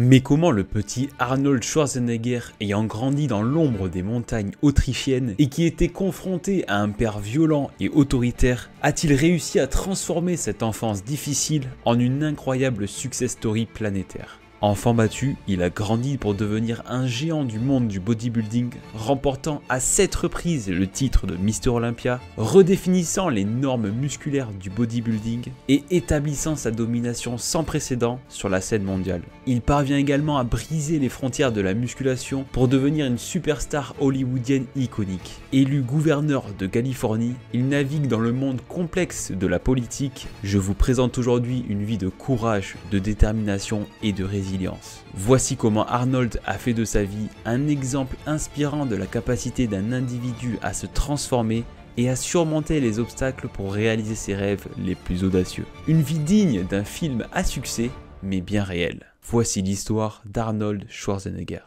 Mais comment le petit Arnold Schwarzenegger, ayant grandi dans l'ombre des montagnes autrichiennes et qui était confronté à un père violent et autoritaire, a-t-il réussi à transformer cette enfance difficile en une incroyable success story planétaire Enfant battu, il a grandi pour devenir un géant du monde du bodybuilding, remportant à 7 reprises le titre de Mister Olympia, redéfinissant les normes musculaires du bodybuilding et établissant sa domination sans précédent sur la scène mondiale. Il parvient également à briser les frontières de la musculation pour devenir une superstar hollywoodienne iconique. Élu gouverneur de Californie, il navigue dans le monde complexe de la politique. Je vous présente aujourd'hui une vie de courage, de détermination et de résilience. Voici comment Arnold a fait de sa vie un exemple inspirant de la capacité d'un individu à se transformer et à surmonter les obstacles pour réaliser ses rêves les plus audacieux. Une vie digne d'un film à succès, mais bien réel. Voici l'histoire d'Arnold Schwarzenegger.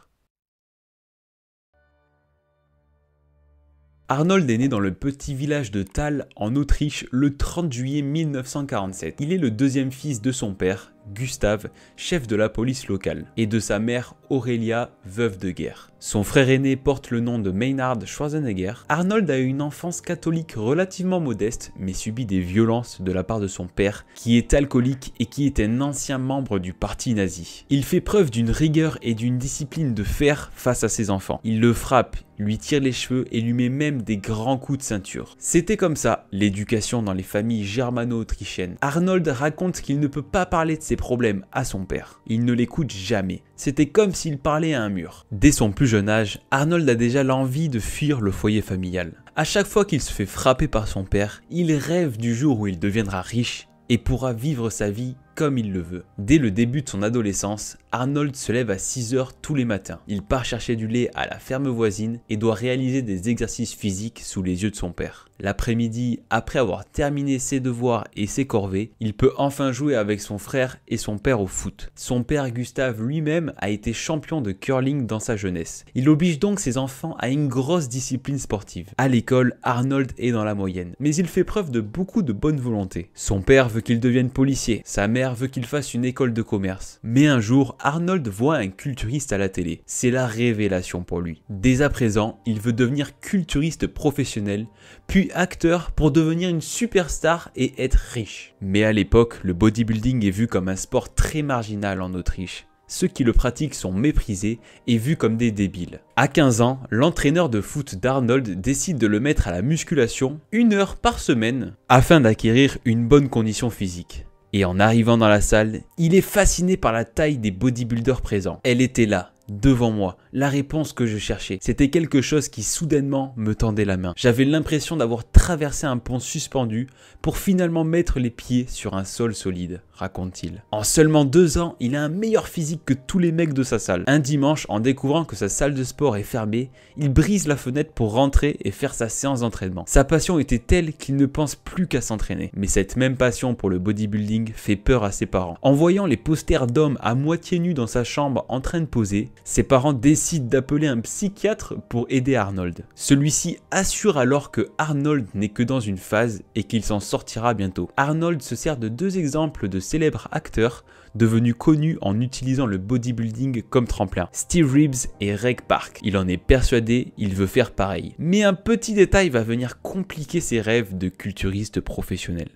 Arnold est né dans le petit village de Thal en Autriche le 30 juillet 1947. Il est le deuxième fils de son père Gustave, chef de la police locale, et de sa mère Aurélia, veuve de guerre. Son frère aîné porte le nom de Maynard Schwarzenegger. Arnold a eu une enfance catholique relativement modeste, mais subit des violences de la part de son père, qui est alcoolique et qui est un ancien membre du parti nazi. Il fait preuve d'une rigueur et d'une discipline de fer face à ses enfants. Il le frappe, lui tire les cheveux et lui met même des grands coups de ceinture. C'était comme ça, l'éducation dans les familles germano-autrichiennes. Arnold raconte qu'il ne peut pas parler de problèmes à son père. Il ne l'écoute jamais. C'était comme s'il parlait à un mur. Dès son plus jeune âge, Arnold a déjà l'envie de fuir le foyer familial. À chaque fois qu'il se fait frapper par son père, il rêve du jour où il deviendra riche et pourra vivre sa vie comme il le veut. Dès le début de son adolescence, Arnold se lève à 6h tous les matins. Il part chercher du lait à la ferme voisine et doit réaliser des exercices physiques sous les yeux de son père. L'après-midi, après avoir terminé ses devoirs et ses corvées, il peut enfin jouer avec son frère et son père au foot. Son père Gustave lui-même a été champion de curling dans sa jeunesse. Il oblige donc ses enfants à une grosse discipline sportive. À l'école, Arnold est dans la moyenne, mais il fait preuve de beaucoup de bonne volonté. Son père veut qu'il devienne policier, sa mère veut qu'il fasse une école de commerce. Mais un jour, Arnold voit un culturiste à la télé. C'est la révélation pour lui. Dès à présent, il veut devenir culturiste professionnel, puis acteur pour devenir une superstar et être riche. Mais à l'époque, le bodybuilding est vu comme un sport très marginal en Autriche ceux qui le pratiquent sont méprisés et vus comme des débiles. À 15 ans, l'entraîneur de foot d'Arnold décide de le mettre à la musculation une heure par semaine afin d'acquérir une bonne condition physique. Et en arrivant dans la salle, il est fasciné par la taille des bodybuilders présents. Elle était là, devant moi, la réponse que je cherchais. C'était quelque chose qui soudainement me tendait la main. J'avais l'impression d'avoir traversé un pont suspendu pour finalement mettre les pieds sur un sol solide, raconte-t-il. En seulement deux ans, il a un meilleur physique que tous les mecs de sa salle. Un dimanche, en découvrant que sa salle de sport est fermée, il brise la fenêtre pour rentrer et faire sa séance d'entraînement. Sa passion était telle qu'il ne pense plus qu'à s'entraîner. Mais cette même passion pour le bodybuilding fait peur à ses parents. En voyant les posters d'hommes à moitié nus dans sa chambre en train de poser, ses parents décident d'appeler un psychiatre pour aider Arnold. Celui-ci assure alors que Arnold n'est que dans une phase et qu'il s'en sortira bientôt. Arnold se sert de deux exemples de célèbres acteurs devenus connus en utilisant le bodybuilding comme tremplin. Steve Reeves et Reg Park. Il en est persuadé, il veut faire pareil. Mais un petit détail va venir compliquer ses rêves de culturiste professionnel.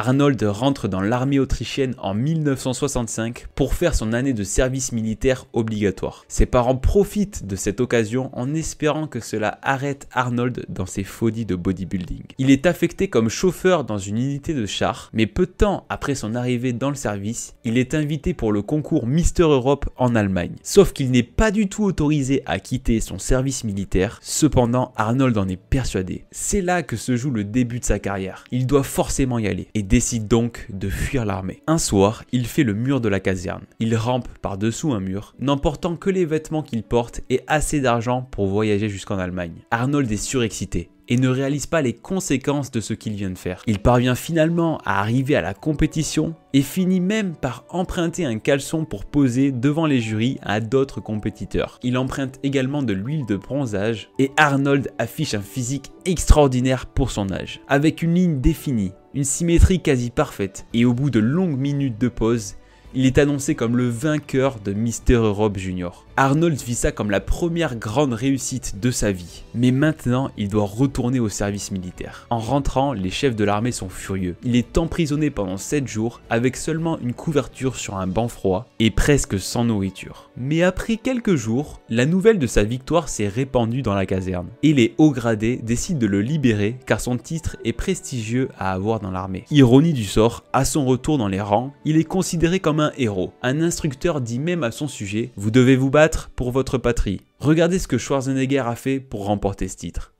Arnold rentre dans l'armée autrichienne en 1965 pour faire son année de service militaire obligatoire. Ses parents profitent de cette occasion en espérant que cela arrête Arnold dans ses folies de bodybuilding. Il est affecté comme chauffeur dans une unité de char, mais peu de temps après son arrivée dans le service, il est invité pour le concours Mister Europe en Allemagne. Sauf qu'il n'est pas du tout autorisé à quitter son service militaire, cependant Arnold en est persuadé. C'est là que se joue le début de sa carrière. Il doit forcément y aller décide donc de fuir l'armée. Un soir, il fait le mur de la caserne. Il rampe par-dessous un mur, n'emportant que les vêtements qu'il porte et assez d'argent pour voyager jusqu'en Allemagne. Arnold est surexcité et ne réalise pas les conséquences de ce qu'il vient de faire. Il parvient finalement à arriver à la compétition et finit même par emprunter un caleçon pour poser devant les jurys à d'autres compétiteurs. Il emprunte également de l'huile de bronzage et Arnold affiche un physique extraordinaire pour son âge, avec une ligne définie, une symétrie quasi parfaite et au bout de longues minutes de pause, il est annoncé comme le vainqueur de Mister Europe Junior. Arnold vit ça comme la première grande réussite de sa vie, mais maintenant il doit retourner au service militaire. En rentrant, les chefs de l'armée sont furieux. Il est emprisonné pendant 7 jours avec seulement une couverture sur un banc froid et presque sans nourriture. Mais après quelques jours, la nouvelle de sa victoire s'est répandue dans la caserne et les hauts gradés décident de le libérer car son titre est prestigieux à avoir dans l'armée. Ironie du sort, à son retour dans les rangs, il est considéré comme un héros. Un instructeur dit même à son sujet, vous devez vous battre pour votre patrie. Regardez ce que Schwarzenegger a fait pour remporter ce titre.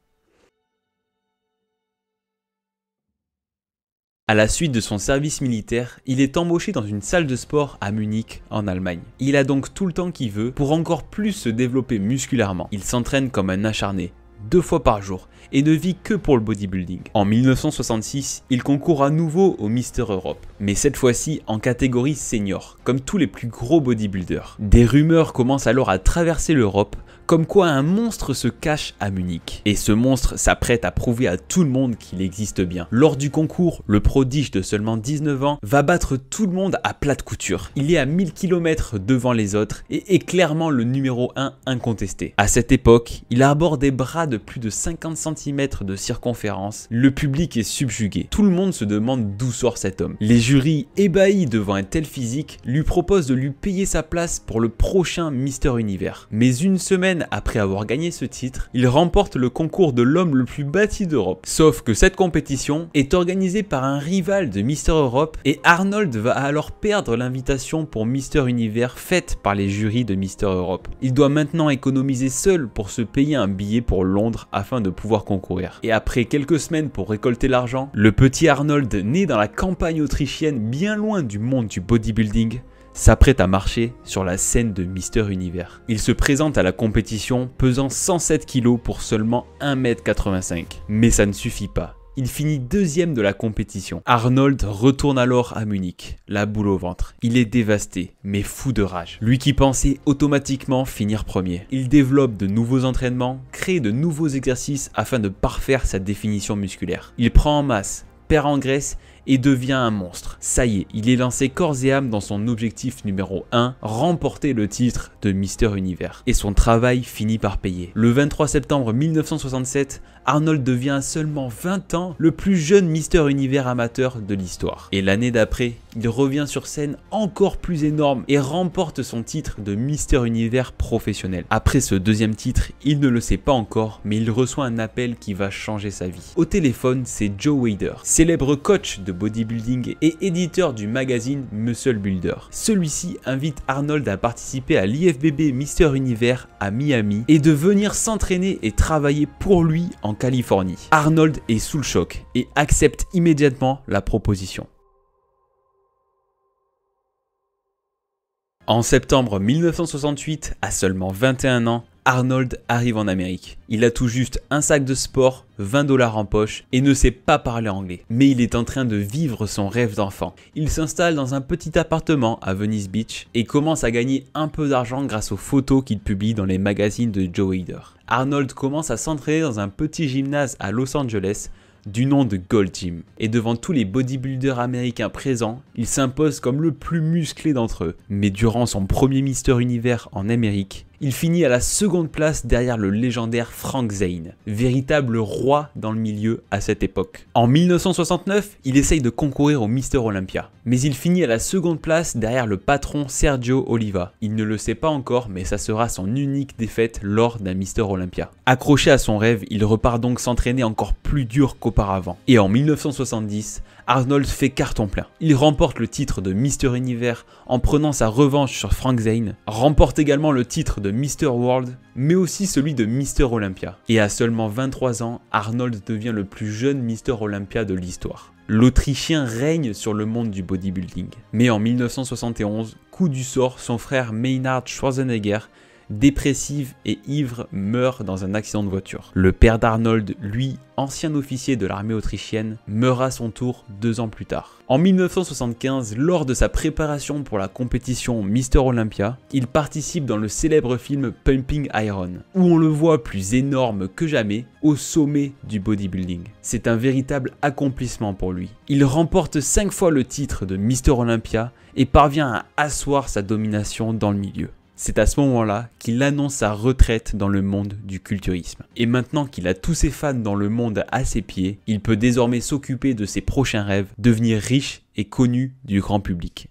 À la suite de son service militaire, il est embauché dans une salle de sport à Munich, en Allemagne. Il a donc tout le temps qu'il veut pour encore plus se développer musculairement. Il s'entraîne comme un acharné, deux fois par jour et ne vit que pour le bodybuilding. En 1966, il concourt à nouveau au Mister Europe, mais cette fois-ci en catégorie senior, comme tous les plus gros bodybuilders. Des rumeurs commencent alors à traverser l'Europe comme quoi un monstre se cache à Munich. Et ce monstre s'apprête à prouver à tout le monde qu'il existe bien. Lors du concours, le prodige de seulement 19 ans va battre tout le monde à plate couture. Il est à 1000 km devant les autres et est clairement le numéro 1 incontesté. À cette époque, il aborde des bras de plus de 50 cm de circonférence. Le public est subjugué. Tout le monde se demande d'où sort cet homme. Les jurys, ébahis devant un tel physique, lui proposent de lui payer sa place pour le prochain Mister Univers. Mais une semaine après avoir gagné ce titre, il remporte le concours de l'homme le plus bâti d'Europe. Sauf que cette compétition est organisée par un rival de Mister Europe et Arnold va alors perdre l'invitation pour Mister Univers faite par les jurys de Mister Europe. Il doit maintenant économiser seul pour se payer un billet pour Londres afin de pouvoir concourir. Et après quelques semaines pour récolter l'argent, le petit Arnold, né dans la campagne autrichienne bien loin du monde du bodybuilding, s'apprête à marcher sur la scène de Mister Univers. Il se présente à la compétition pesant 107 kg pour seulement 1m85. Mais ça ne suffit pas. Il finit deuxième de la compétition. Arnold retourne alors à Munich, la boule au ventre. Il est dévasté, mais fou de rage. Lui qui pensait automatiquement finir premier. Il développe de nouveaux entraînements, crée de nouveaux exercices afin de parfaire sa définition musculaire. Il prend en masse, perd en graisse et devient un monstre. Ça y est, il est lancé corps et âme dans son objectif numéro 1, remporter le titre de Mister Univers. Et son travail finit par payer. Le 23 septembre 1967, Arnold devient à seulement 20 ans le plus jeune Mister Univers amateur de l'histoire. Et l'année d'après, il revient sur scène encore plus énorme et remporte son titre de Mister Univers professionnel. Après ce deuxième titre, il ne le sait pas encore, mais il reçoit un appel qui va changer sa vie. Au téléphone, c'est Joe Wader, célèbre coach de bodybuilding et éditeur du magazine Muscle Builder. Celui-ci invite Arnold à participer à l'IFBB Mister Univers à Miami et de venir s'entraîner et travailler pour lui en Californie. Arnold est sous le choc et accepte immédiatement la proposition. En septembre 1968, à seulement 21 ans, Arnold arrive en Amérique. Il a tout juste un sac de sport, 20 dollars en poche et ne sait pas parler anglais. Mais il est en train de vivre son rêve d'enfant. Il s'installe dans un petit appartement à Venice Beach et commence à gagner un peu d'argent grâce aux photos qu'il publie dans les magazines de Joe Weider. Arnold commence à s'entraîner dans un petit gymnase à Los Angeles du nom de Gold Gym. Et devant tous les bodybuilders américains présents, il s'impose comme le plus musclé d'entre eux. Mais durant son premier Mister Univers en Amérique, il finit à la seconde place derrière le légendaire Frank Zane, véritable roi dans le milieu à cette époque. En 1969, il essaye de concourir au Mister Olympia, mais il finit à la seconde place derrière le patron Sergio Oliva. Il ne le sait pas encore, mais ça sera son unique défaite lors d'un Mister Olympia. Accroché à son rêve, il repart donc s'entraîner encore plus dur qu'auparavant. Et en 1970, Arnold fait carton plein. Il remporte le titre de Mister Univers en prenant sa revanche sur Frank Zane, remporte également le titre de Mister World, mais aussi celui de Mister Olympia. Et à seulement 23 ans, Arnold devient le plus jeune Mister Olympia de l'histoire. L'Autrichien règne sur le monde du bodybuilding. Mais en 1971, coup du sort, son frère Maynard Schwarzenegger dépressive et ivre, meurt dans un accident de voiture. Le père d'Arnold, lui, ancien officier de l'armée autrichienne, meurt à son tour deux ans plus tard. En 1975, lors de sa préparation pour la compétition Mister Olympia, il participe dans le célèbre film Pumping Iron, où on le voit plus énorme que jamais au sommet du bodybuilding. C'est un véritable accomplissement pour lui. Il remporte cinq fois le titre de Mister Olympia et parvient à asseoir sa domination dans le milieu. C'est à ce moment-là qu'il annonce sa retraite dans le monde du culturisme. Et maintenant qu'il a tous ses fans dans le monde à ses pieds, il peut désormais s'occuper de ses prochains rêves, devenir riche et connu du grand public.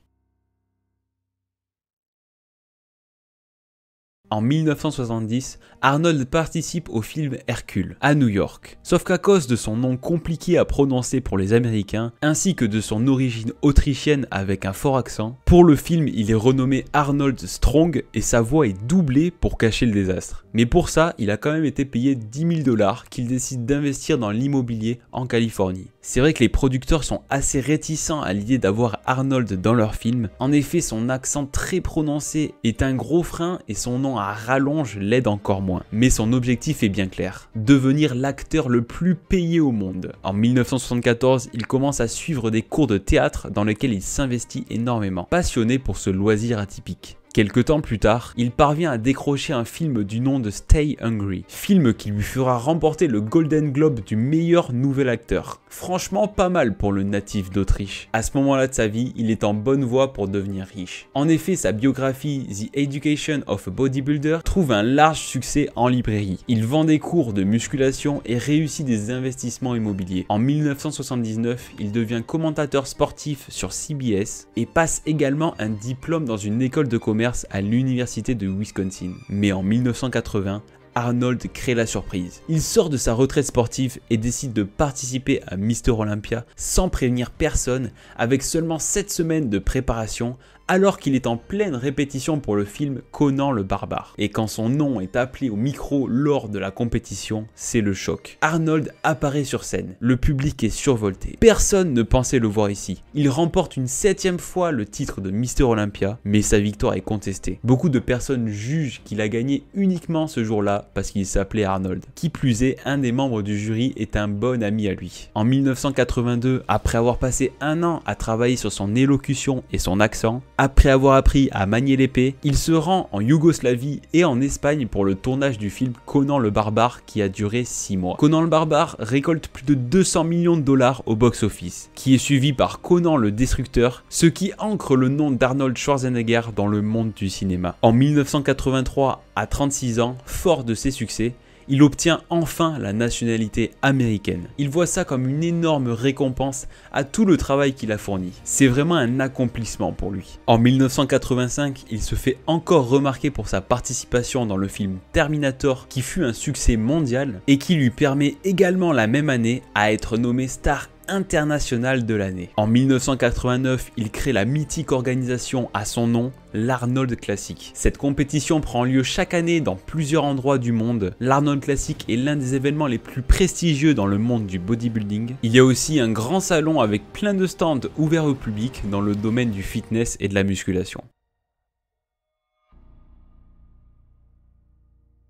En 1970, Arnold participe au film Hercule, à New York. Sauf qu'à cause de son nom compliqué à prononcer pour les Américains, ainsi que de son origine autrichienne avec un fort accent, pour le film il est renommé Arnold Strong et sa voix est doublée pour cacher le désastre. Mais pour ça, il a quand même été payé 10 000 dollars qu'il décide d'investir dans l'immobilier en Californie. C'est vrai que les producteurs sont assez réticents à l'idée d'avoir Arnold dans leur film, en effet son accent très prononcé est un gros frein et son nom rallonge l'aide encore moins. Mais son objectif est bien clair, devenir l'acteur le plus payé au monde. En 1974, il commence à suivre des cours de théâtre dans lesquels il s'investit énormément, passionné pour ce loisir atypique. Quelque temps plus tard, il parvient à décrocher un film du nom de Stay Hungry, film qui lui fera remporter le Golden Globe du meilleur nouvel acteur. Franchement pas mal pour le natif d'Autriche. À ce moment-là de sa vie, il est en bonne voie pour devenir riche. En effet, sa biographie The Education of a Bodybuilder trouve un large succès en librairie. Il vend des cours de musculation et réussit des investissements immobiliers. En 1979, il devient commentateur sportif sur CBS et passe également un diplôme dans une école de commerce à l'université de Wisconsin. Mais en 1980, Arnold crée la surprise. Il sort de sa retraite sportive et décide de participer à Mister Olympia sans prévenir personne avec seulement 7 semaines de préparation alors qu'il est en pleine répétition pour le film Conan le Barbare. Et quand son nom est appelé au micro lors de la compétition, c'est le choc. Arnold apparaît sur scène, le public est survolté. Personne ne pensait le voir ici. Il remporte une septième fois le titre de Mister Olympia, mais sa victoire est contestée. Beaucoup de personnes jugent qu'il a gagné uniquement ce jour-là parce qu'il s'appelait Arnold. Qui plus est, un des membres du jury est un bon ami à lui. En 1982, après avoir passé un an à travailler sur son élocution et son accent, après avoir appris à manier l'épée, il se rend en Yougoslavie et en Espagne pour le tournage du film Conan le Barbare qui a duré 6 mois. Conan le Barbare récolte plus de 200 millions de dollars au box-office, qui est suivi par Conan le Destructeur, ce qui ancre le nom d'Arnold Schwarzenegger dans le monde du cinéma. En 1983, à 36 ans, fort de ses succès, il obtient enfin la nationalité américaine. Il voit ça comme une énorme récompense à tout le travail qu'il a fourni. C'est vraiment un accomplissement pour lui. En 1985, il se fait encore remarquer pour sa participation dans le film Terminator qui fut un succès mondial et qui lui permet également la même année à être nommé star international de l'année. En 1989, il crée la mythique organisation à son nom, l'Arnold Classic. Cette compétition prend lieu chaque année dans plusieurs endroits du monde. L'Arnold Classic est l'un des événements les plus prestigieux dans le monde du bodybuilding. Il y a aussi un grand salon avec plein de stands ouverts au public dans le domaine du fitness et de la musculation.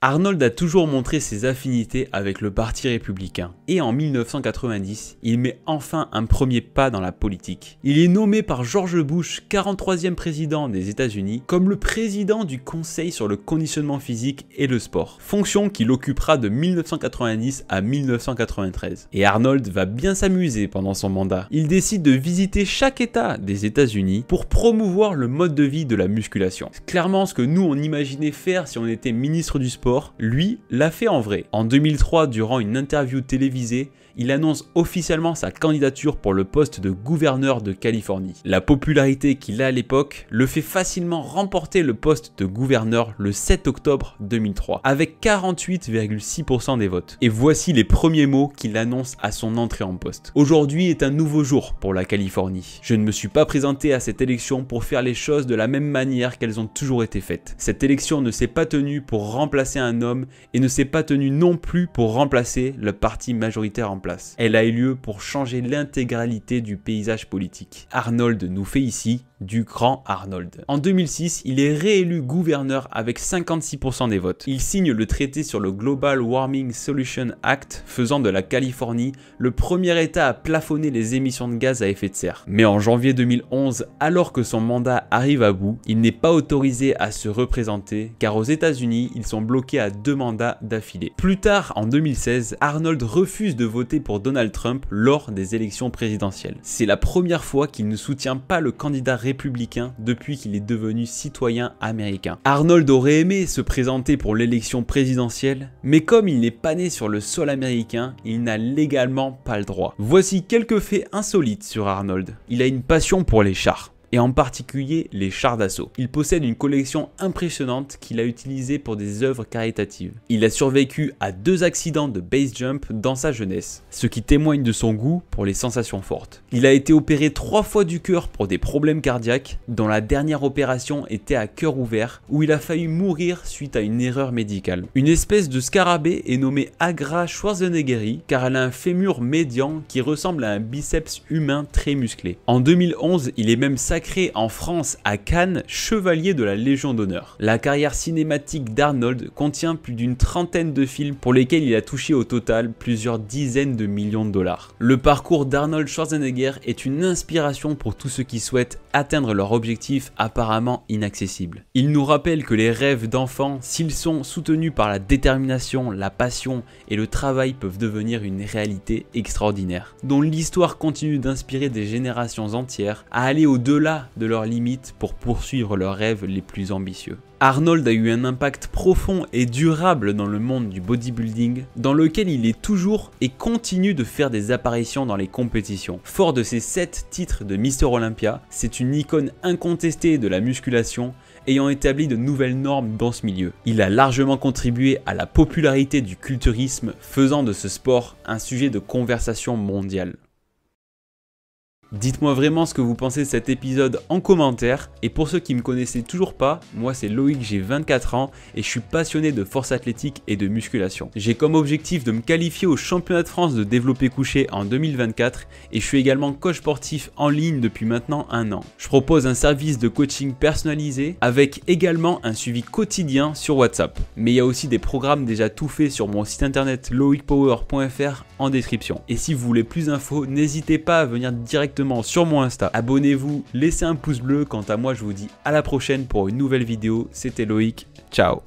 Arnold a toujours montré ses affinités avec le Parti républicain, et en 1990, il met enfin un premier pas dans la politique. Il est nommé par George Bush, 43e président des États-Unis, comme le président du Conseil sur le conditionnement physique et le sport, fonction qu'il occupera de 1990 à 1993. Et Arnold va bien s'amuser pendant son mandat. Il décide de visiter chaque État des États-Unis pour promouvoir le mode de vie de la musculation. C'est Clairement ce que nous on imaginait faire si on était ministre du sport lui, l'a fait en vrai. En 2003, durant une interview télévisée, il annonce officiellement sa candidature pour le poste de gouverneur de Californie. La popularité qu'il a à l'époque le fait facilement remporter le poste de gouverneur le 7 octobre 2003, avec 48,6% des votes. Et voici les premiers mots qu'il annonce à son entrée en poste. Aujourd'hui est un nouveau jour pour la Californie. Je ne me suis pas présenté à cette élection pour faire les choses de la même manière qu'elles ont toujours été faites. Cette élection ne s'est pas tenue pour remplacer un homme et ne s'est pas tenue non plus pour remplacer le parti majoritaire en place. Elle a eu lieu pour changer l'intégralité du paysage politique. Arnold nous fait ici du grand Arnold. En 2006, il est réélu gouverneur avec 56% des votes. Il signe le traité sur le Global Warming Solution Act, faisant de la Californie le premier État à plafonner les émissions de gaz à effet de serre. Mais en janvier 2011, alors que son mandat arrive à bout, il n'est pas autorisé à se représenter, car aux États-Unis, ils sont bloqués à deux mandats d'affilée. Plus tard, en 2016, Arnold refuse de voter pour Donald Trump lors des élections présidentielles. C'est la première fois qu'il ne soutient pas le candidat républicain depuis qu'il est devenu citoyen américain. Arnold aurait aimé se présenter pour l'élection présidentielle, mais comme il n'est pas né sur le sol américain, il n'a légalement pas le droit. Voici quelques faits insolites sur Arnold. Il a une passion pour les chars et en particulier les chars d'assaut. Il possède une collection impressionnante qu'il a utilisée pour des œuvres caritatives. Il a survécu à deux accidents de base jump dans sa jeunesse, ce qui témoigne de son goût pour les sensations fortes. Il a été opéré trois fois du cœur pour des problèmes cardiaques, dont la dernière opération était à cœur ouvert, où il a failli mourir suite à une erreur médicale. Une espèce de scarabée est nommée Agra Schwarzeneggeri car elle a un fémur médian qui ressemble à un biceps humain très musclé. En 2011, il est même sacré en France à Cannes chevalier de la Légion d'honneur. La carrière cinématique d'Arnold contient plus d'une trentaine de films pour lesquels il a touché au total plusieurs dizaines de millions de dollars. Le parcours d'Arnold Schwarzenegger est une inspiration pour tous ceux qui souhaitent atteindre leur objectif apparemment inaccessible. Il nous rappelle que les rêves d'enfants, s'ils sont soutenus par la détermination, la passion et le travail peuvent devenir une réalité extraordinaire, dont l'histoire continue d'inspirer des générations entières à aller au-delà de leurs limites pour poursuivre leurs rêves les plus ambitieux. Arnold a eu un impact profond et durable dans le monde du bodybuilding, dans lequel il est toujours et continue de faire des apparitions dans les compétitions. Fort de ses sept titres de Mister Olympia, c'est une icône incontestée de la musculation ayant établi de nouvelles normes dans ce milieu. Il a largement contribué à la popularité du culturisme, faisant de ce sport un sujet de conversation mondiale. Dites-moi vraiment ce que vous pensez de cet épisode en commentaire. Et pour ceux qui me connaissaient toujours pas, moi c'est Loïc, j'ai 24 ans et je suis passionné de force athlétique et de musculation. J'ai comme objectif de me qualifier au championnat de France de développer couché en 2024 et je suis également coach sportif en ligne depuis maintenant un an. Je propose un service de coaching personnalisé avec également un suivi quotidien sur WhatsApp. Mais il y a aussi des programmes déjà tout faits sur mon site internet loicpower.fr en description. Et si vous voulez plus d'infos, n'hésitez pas à venir directement sur mon Insta. Abonnez-vous, laissez un pouce bleu. Quant à moi, je vous dis à la prochaine pour une nouvelle vidéo. C'était Loïc. Ciao